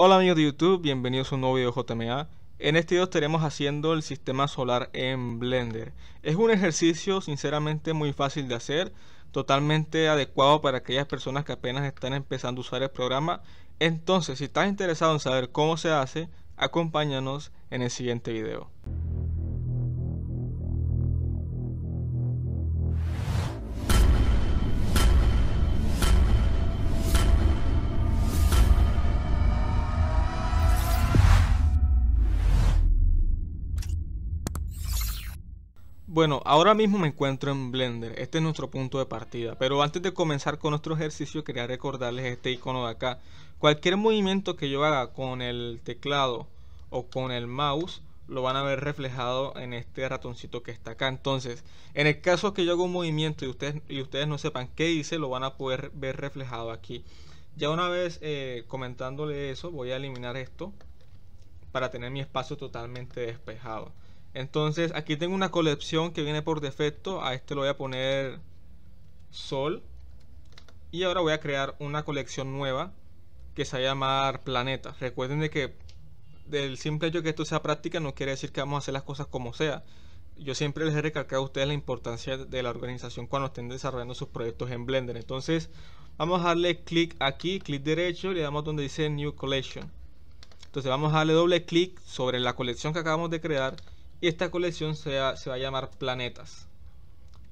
Hola amigos de YouTube, bienvenidos a un nuevo video JMA. En este video estaremos haciendo el sistema solar en Blender. Es un ejercicio sinceramente muy fácil de hacer, totalmente adecuado para aquellas personas que apenas están empezando a usar el programa. Entonces, si estás interesado en saber cómo se hace, acompáñanos en el siguiente video. Bueno, ahora mismo me encuentro en Blender, este es nuestro punto de partida, pero antes de comenzar con nuestro ejercicio quería recordarles este icono de acá. Cualquier movimiento que yo haga con el teclado o con el mouse lo van a ver reflejado en este ratoncito que está acá. Entonces, en el caso que yo haga un movimiento y ustedes, y ustedes no sepan qué hice, lo van a poder ver reflejado aquí. Ya una vez eh, comentándole eso, voy a eliminar esto para tener mi espacio totalmente despejado. Entonces aquí tengo una colección que viene por defecto. A este lo voy a poner Sol. Y ahora voy a crear una colección nueva que se va a llamar Planeta Recuerden de que del simple hecho de que esto sea práctica no quiere decir que vamos a hacer las cosas como sea. Yo siempre les he recalcado a ustedes la importancia de la organización cuando estén desarrollando sus proyectos en Blender. Entonces vamos a darle clic aquí, clic derecho, le damos donde dice New Collection. Entonces vamos a darle doble clic sobre la colección que acabamos de crear y esta colección se va, a llamar planetas.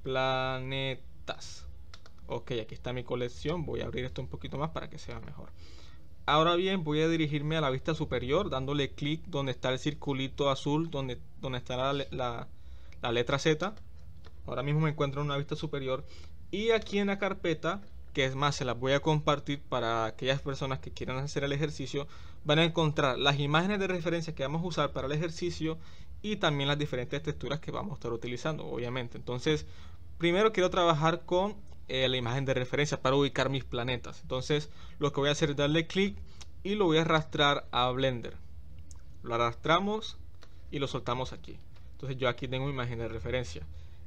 Planetas. Ok, aquí está mi colección. Voy a abrir esto un poquito más para que sea mejor. Ahora bien, voy a dirigirme a la vista superior dándole clic donde está el circulito azul, donde, donde está la, la letra Z. Ahora mismo me encuentro en una vista superior. Y aquí en la carpeta que es más, se las voy a compartir para aquellas personas que quieran hacer el ejercicio, van a encontrar las imágenes de referencia que vamos a usar para el ejercicio y también las diferentes texturas que vamos a estar utilizando, obviamente. Entonces, primero quiero trabajar con eh, la imagen de referencia para ubicar mis planetas. Entonces, lo que voy a hacer es darle clic y lo voy a arrastrar a Blender. Lo arrastramos y lo soltamos aquí. Entonces, yo aquí tengo imagen de referencia.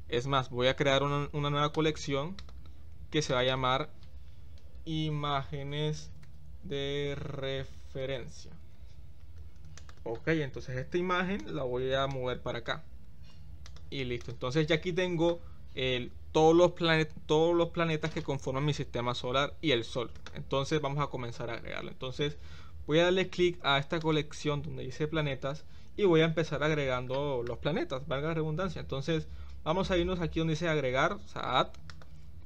Es más, voy a crear una nueva colección que se va a llamar imágenes de referencia ok entonces esta imagen la voy a mover para acá y listo entonces ya aquí tengo todos, los todos los planetas que conforman mi sistema solar y el sol entonces vamos a comenzar a agregarlo entonces voy a darle clic a esta colección donde dice planetas y voy a empezar agregando los planetas valga la redundancia entonces vamos a irnos aquí donde dice agregar o sea,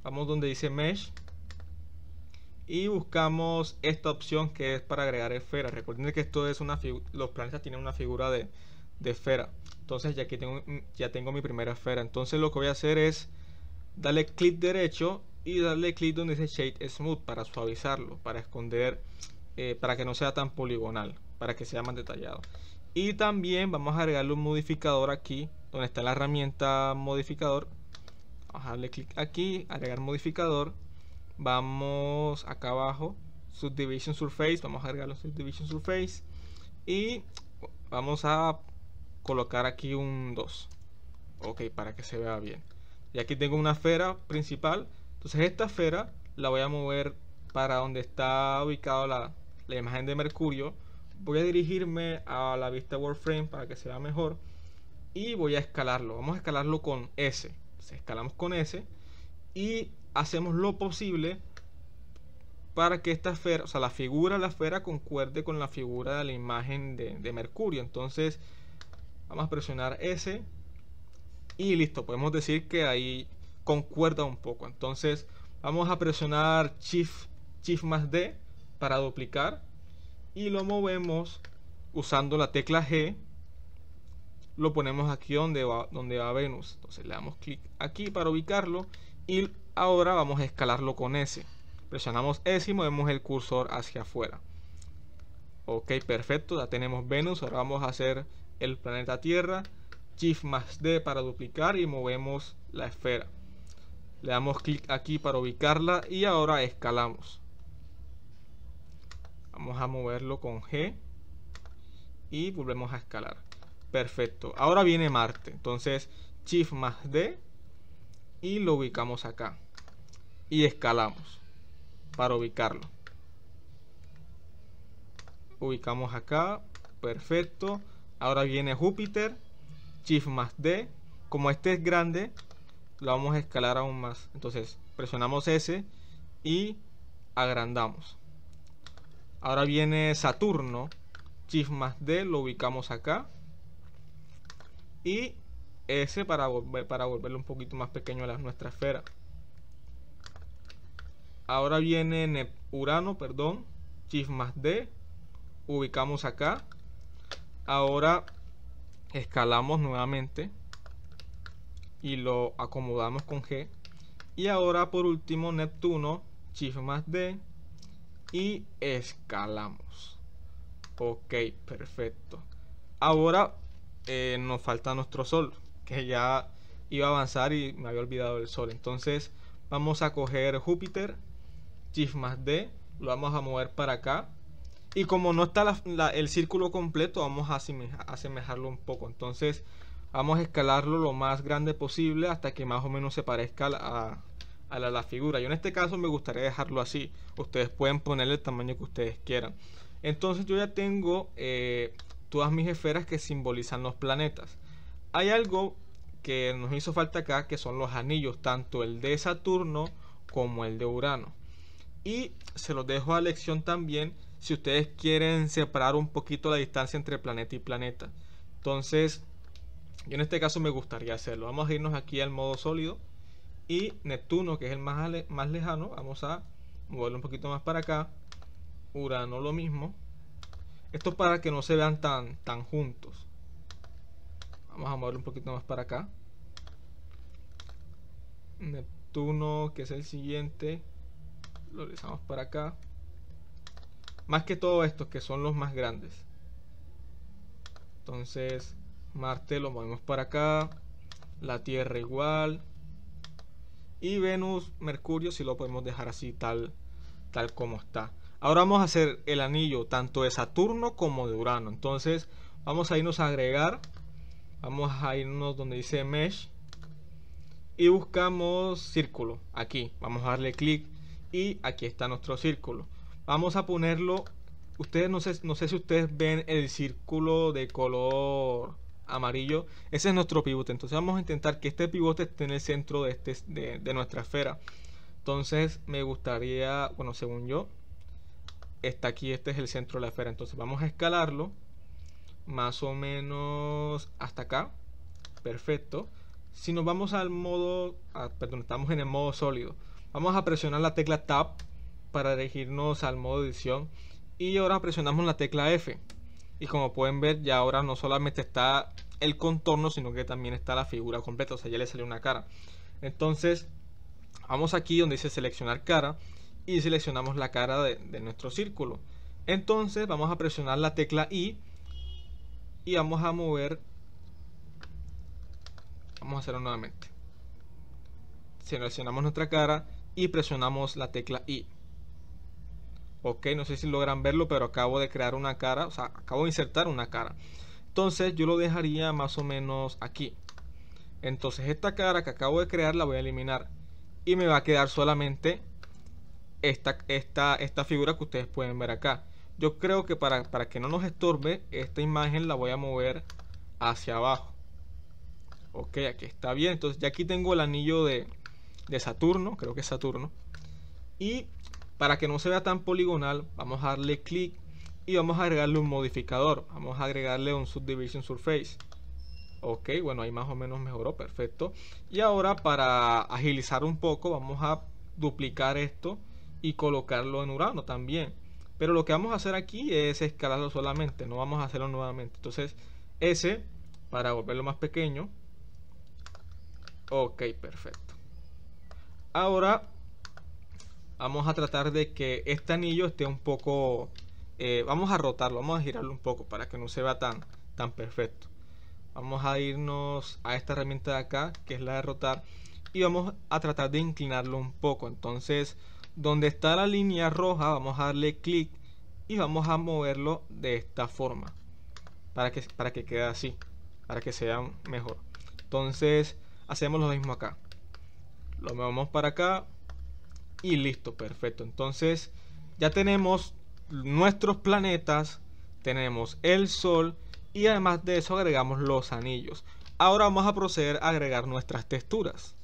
vamos donde dice mesh y buscamos esta opción que es para agregar esfera. Recuerden que esto es una los planetas tienen una figura de, esfera. Entonces ya aquí tengo, ya tengo mi primera esfera. Entonces lo que voy a hacer es darle clic derecho y darle clic donde dice Shade Smooth para suavizarlo, para esconder, eh, para que no sea tan poligonal, para que sea más detallado. Y también vamos a agregarle un modificador aquí, donde está la herramienta modificador. Vamos a darle clic aquí, agregar modificador vamos acá abajo subdivision surface vamos a agregar los subdivision surface y vamos a colocar aquí un 2 ok para que se vea bien y aquí tengo una esfera principal entonces esta esfera la voy a mover para donde está ubicada la, imagen de mercurio voy a dirigirme a la vista WordFrame para que se vea mejor y voy a escalarlo. Vamos a escalarlo con S. escalamos con S y hacemos lo posible para que esta esfera, o sea, la figura de la esfera concuerde con la figura de la imagen de, Mercurio. Entonces, vamos a presionar S y listo, podemos decir que ahí concuerda un poco. Entonces, vamos a presionar Shift, Shift más D para duplicar y lo movemos usando la tecla G lo ponemos aquí donde va, donde va Venus. Entonces le damos clic aquí para ubicarlo y Ahora vamos a escalarlo con S. Presionamos e S y movemos el cursor hacia afuera. Ok, perfecto, ya tenemos Venus. Ahora vamos a hacer el planeta Tierra. Shift más D para duplicar y movemos la esfera. Le damos clic aquí para ubicarla y ahora escalamos. Vamos a moverlo con G y volvemos a escalar. Perfecto. Ahora viene Marte. Entonces, Shift más D y lo ubicamos acá y escalamos para ubicarlo ubicamos acá perfecto ahora viene Júpiter Shift más D como este es grande lo vamos a escalar aún más entonces presionamos S y agrandamos ahora viene Saturno Shift más D lo ubicamos acá y S para, volver, para volverlo un poquito más pequeño a nuestra esfera Ahora viene Urano, perdón, Shift más D, ubicamos acá. Ahora escalamos nuevamente y lo acomodamos con G. Y ahora por último Neptuno, Shift más D y escalamos. Ok, perfecto. Ahora eh, nos falta nuestro Sol, que ya iba a avanzar y me había olvidado el Sol. Entonces vamos a coger Júpiter shift más D, lo vamos a mover para acá. Y como no está el círculo completo, vamos a asemejarlo un poco. Entonces vamos a escalarlo lo más grande posible hasta que más o menos se parezca a, la, figura. Yo en este caso me gustaría dejarlo así. Ustedes pueden ponerle el tamaño que ustedes quieran. Entonces yo ya tengo eh, todas mis esferas que simbolizan los planetas. Hay algo que nos hizo falta acá que son los anillos, tanto el de Saturno como el de Urano. Y se los dejo a lección también si ustedes quieren separar un poquito la distancia entre planeta y planeta. Entonces, yo en este caso me gustaría hacerlo. Vamos a irnos aquí al modo sólido. Y Neptuno, que es el más, más lejano, vamos a moverlo un poquito más para acá. Urano lo mismo. Esto para que no se vean tan, tan juntos. Vamos a moverlo un poquito más para acá. Neptuno, que es el siguiente lo realizamos para acá. Más que todo estos que son los más grandes. Entonces, Marte lo movemos para acá. La Tierra igual. Y Venus, Mercurio, si lo podemos dejar así tal, tal como está. Ahora vamos a hacer el anillo tanto de Saturno como de Urano. Entonces, vamos a irnos a agregar. Vamos a irnos donde dice Mesh. Y buscamos círculo. Aquí. Vamos a darle clic y aquí está nuestro círculo. Vamos a ponerlo, ustedes no sé, no sé si ustedes ven el círculo de color amarillo, ese es nuestro pivote, entonces vamos a intentar que este pivote esté en el centro de, este, de, nuestra esfera. Entonces me gustaría, bueno, según yo, está aquí, este es el centro de la esfera, entonces vamos a escalarlo más o menos hasta acá, perfecto. Si nos vamos al modo, ah, perdón, estamos en el modo sólido, Vamos a presionar la tecla Tab para dirigirnos al modo edición y ahora presionamos la tecla F. Y como pueden ver ya ahora no solamente está el contorno sino que también está la figura completa, o sea ya le salió una cara. Entonces vamos aquí donde dice seleccionar cara y seleccionamos la cara de, de nuestro círculo. Entonces vamos a presionar la tecla I y vamos a mover vamos a hacerlo nuevamente seleccionamos nuestra cara y presionamos la tecla I. Ok, no sé si logran verlo, pero acabo de crear una cara, o sea, acabo de insertar una cara. Entonces yo lo dejaría más o menos aquí. Entonces esta cara que acabo de crear la voy a eliminar. Y me va a quedar solamente esta, esta, esta figura que ustedes pueden ver acá. Yo creo que para, para que no nos estorbe, esta imagen la voy a mover hacia abajo. Ok, aquí está bien. Entonces ya aquí tengo el anillo de, de Saturno, creo que es Saturno. Y para que no se vea tan poligonal, vamos a darle clic y vamos a agregarle un modificador. Vamos a agregarle un subdivision surface. Ok, bueno, ahí más o menos mejoró, perfecto. Y ahora para agilizar un poco, vamos a duplicar esto y colocarlo en Urano también. Pero lo que vamos a hacer aquí es escalarlo solamente, no vamos a hacerlo nuevamente. Entonces, S, para volverlo más pequeño. Ok, perfecto. Ahora vamos a tratar de que este anillo esté un poco... Eh, vamos a rotarlo, vamos a girarlo un poco para que no se vea tan, tan perfecto. Vamos a irnos a esta herramienta de acá, que es la de rotar, y vamos a tratar de inclinarlo un poco. Entonces, donde está la línea roja, vamos a darle clic y vamos a moverlo de esta forma. Para que, para que quede así, para que sea mejor. Entonces, hacemos lo mismo acá lo movemos para acá y listo, perfecto. Entonces ya tenemos nuestros planetas, tenemos el Sol y además de eso agregamos los anillos. Ahora vamos a proceder a agregar nuestras texturas.